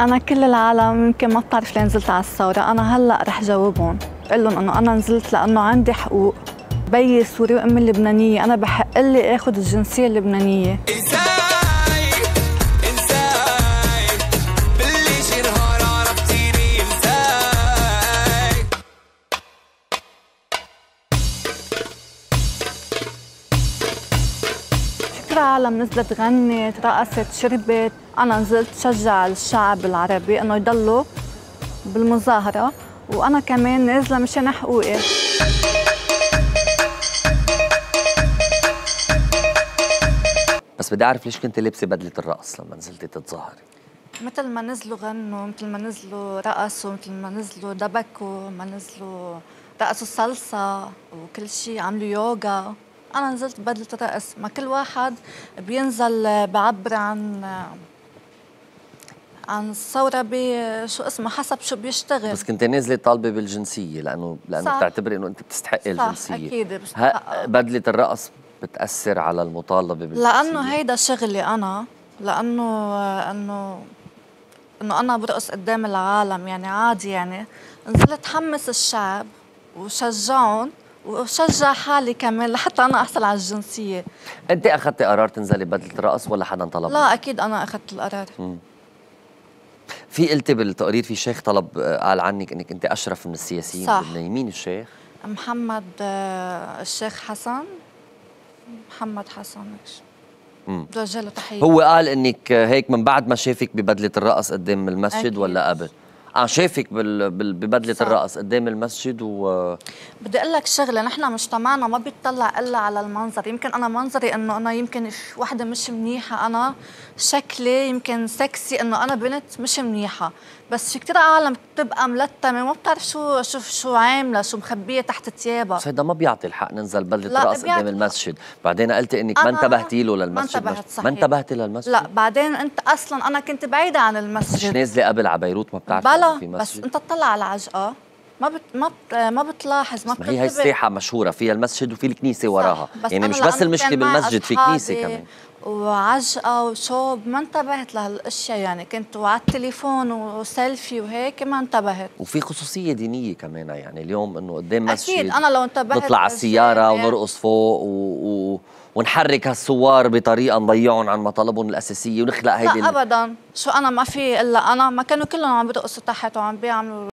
انا كل العالم يمكن ما بتعرف ليه نزلت على الثوره انا هلا رح جاوبهم بقول لهم انه انا نزلت لانه عندي حقوق بيي سوري وامي لبنانيه انا بحق لي اخذ الجنسيه اللبنانيه فترة عالم نزلت غنت رقصت شربت أنا نزلت شجع الشعب العربي إنه يضلوا بالمظاهرة وأنا كمان نازلة مشان حقوقي بس بدي أعرف ليش كنت لابسة بدلة الرقص لما نزلتي تتظاهري مثل ما نزلوا غنوا مثل ما نزلوا رقصوا مثل ما نزلوا دبكوا ما نزلوا رقصوا صلصة وكل شيء عملوا يوغا انا نزلت بدله رقص ما كل واحد بينزل بعبر عن عن الثورة بشو اسمه حسب شو بيشتغل بس كنت نازلة طالبة بالجنسية لأنه لأنه بتعتبري إنه أنت بتستحقي الجنسية صح أكيد بستحقها بدلة الرقص بتأثر على المطالبة بالجنسية لأنه هيدا شغلي أنا لأنه إنه إنه أنا برقص قدام العالم يعني عادي يعني نزلت حمس الشعب وشجعهم وشجع حالي كمان لحتى انا احصل على الجنسيه انت اخذتي قرار تنزلي بدله رقص ولا حدا طلب لا اكيد انا اخذت القرار في قلتي بالتقرير في شيخ طلب آه، قال عنك انك انت اشرف من السياسيين صح مين الشيخ؟ محمد آه، الشيخ حسن محمد حسن رجاله تحيه هو قال انك آه، هيك من بعد ما شافك ببدله الرقص قدام المسجد أكيد. ولا قبل؟ عم آه، شافك ببدله صح. الرقص قدام المسجد و بدي اقول لك شغله نحن مجتمعنا ما بيطلع الا على المنظر يمكن انا منظري انه انا يمكن وحده مش منيحه انا شكلي يمكن سكسي انه انا بنت مش منيحه بس في كثير عالم بتبقى ملتمه ما بتعرف شو شو شو عامله شو مخبيه تحت ثيابها بس هيدا ما بيعطي الحق ننزل بدله الرقص قدام المسجد بعدين قلت انك ما انتبهتي له للمسجد ما انتبهت ما انتبهتي للمسجد لا بعدين انت اصلا انا كنت بعيده عن المسجد مش نازله قبل على بيروت ما بتعرفي بلا بس انت تطلع على العجقه ما بت... ما بت... ما بتلاحظ ما بتنتبه هي هي الساحه مشهوره فيها المسجد وفي الكنيسه وراها يعني مش بس المشكله بالمسجد في كنيسه كمان وعجقه وشوب ما انتبهت لهالاشياء يعني كنت وعلى التليفون وسيلفي وهيك ما انتبهت وفي خصوصيه دينيه كمان يعني اليوم انه قدام مسجد اكيد انا لو انتبهت نطلع على السياره يعني ونرقص فوق و... و... ونحرك هالثوار بطريقه نضيعهم عن مطالبهم الاساسيه ونخلق هيدي لا ابدا شو انا ما في الا انا ما كانوا كلهم عم يرقصوا تحت وعم بيعملوا